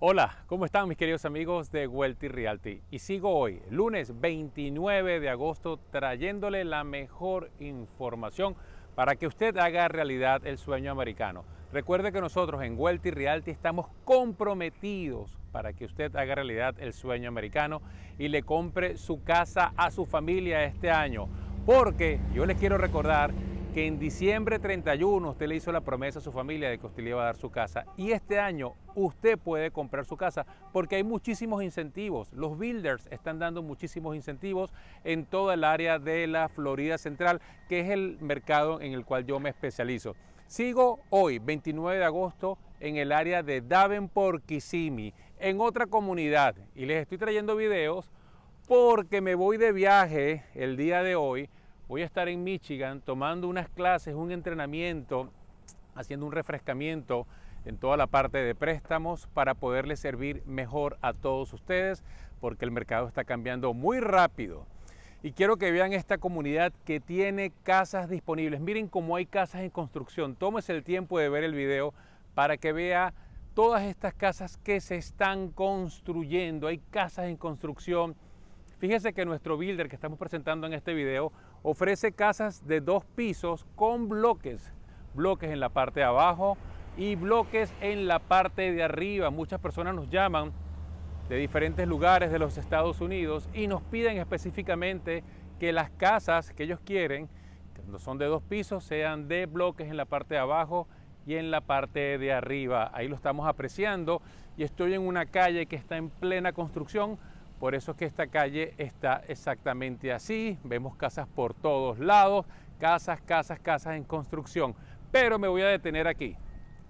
Hola, ¿cómo están mis queridos amigos de Wealthy Realty? Y sigo hoy, lunes 29 de agosto, trayéndole la mejor información para que usted haga realidad el sueño americano. Recuerde que nosotros en Wealthy Realty estamos comprometidos para que usted haga realidad el sueño americano y le compre su casa a su familia este año. Porque yo les quiero recordar que en diciembre 31 usted le hizo la promesa a su familia de que usted le iba a dar su casa y este año usted puede comprar su casa porque hay muchísimos incentivos. Los builders están dando muchísimos incentivos en toda el área de la Florida Central, que es el mercado en el cual yo me especializo. Sigo hoy, 29 de agosto, en el área de Davenport, Kissimmee, en otra comunidad y les estoy trayendo videos porque me voy de viaje el día de hoy voy a estar en Michigan tomando unas clases, un entrenamiento, haciendo un refrescamiento en toda la parte de préstamos para poderles servir mejor a todos ustedes porque el mercado está cambiando muy rápido. Y quiero que vean esta comunidad que tiene casas disponibles. Miren cómo hay casas en construcción. Tómese el tiempo de ver el video para que vea todas estas casas que se están construyendo. Hay casas en construcción Fíjese que nuestro builder que estamos presentando en este video ofrece casas de dos pisos con bloques. Bloques en la parte de abajo y bloques en la parte de arriba. Muchas personas nos llaman de diferentes lugares de los Estados Unidos y nos piden específicamente que las casas que ellos quieren, cuando son de dos pisos, sean de bloques en la parte de abajo y en la parte de arriba. Ahí lo estamos apreciando y estoy en una calle que está en plena construcción por eso es que esta calle está exactamente así. Vemos casas por todos lados, casas, casas, casas en construcción. Pero me voy a detener aquí,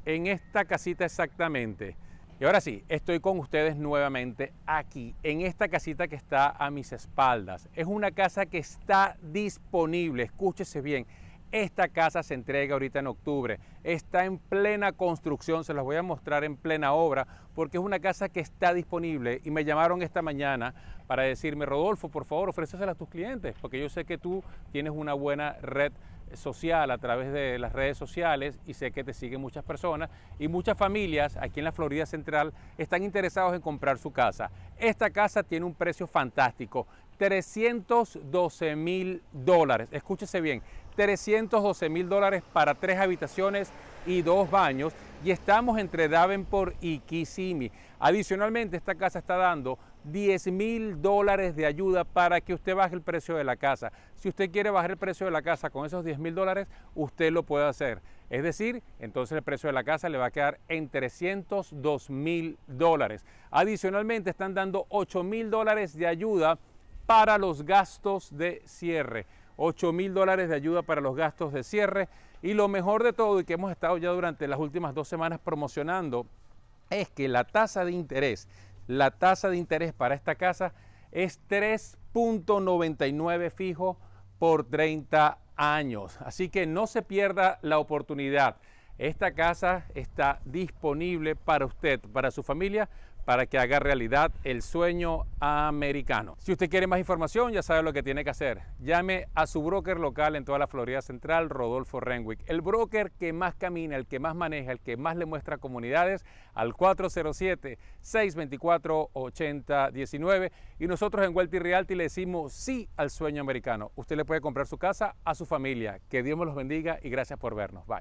en esta casita exactamente. Y ahora sí, estoy con ustedes nuevamente aquí, en esta casita que está a mis espaldas. Es una casa que está disponible, escúchese bien, esta casa se entrega ahorita en octubre. Está en plena construcción, se las voy a mostrar en plena obra, porque es una casa que está disponible. Y me llamaron esta mañana para decirme, Rodolfo, por favor, ofrécesela a tus clientes, porque yo sé que tú tienes una buena red social a través de las redes sociales y sé que te siguen muchas personas y muchas familias aquí en la Florida Central están interesados en comprar su casa. Esta casa tiene un precio fantástico. 312 mil dólares. Escúchese bien, 312 mil dólares para tres habitaciones y dos baños y estamos entre Davenport y Kissimmee. Adicionalmente, esta casa está dando 10 mil dólares de ayuda para que usted baje el precio de la casa. Si usted quiere bajar el precio de la casa con esos 10 mil dólares, usted lo puede hacer. Es decir, entonces el precio de la casa le va a quedar en 302 mil dólares. Adicionalmente, están dando 8 mil dólares de ayuda para los gastos de cierre. 8 mil dólares de ayuda para los gastos de cierre. Y lo mejor de todo, y que hemos estado ya durante las últimas dos semanas promocionando, es que la tasa de interés, la tasa de interés para esta casa es 3.99 fijo por 30 años. Así que no se pierda la oportunidad. Esta casa está disponible para usted, para su familia para que haga realidad el sueño americano. Si usted quiere más información, ya sabe lo que tiene que hacer. Llame a su broker local en toda la Florida Central, Rodolfo Renwick, el broker que más camina, el que más maneja, el que más le muestra comunidades, al 407-624-8019. Y nosotros en Welty Realty le decimos sí al sueño americano. Usted le puede comprar su casa a su familia. Que Dios me los bendiga y gracias por vernos. Bye.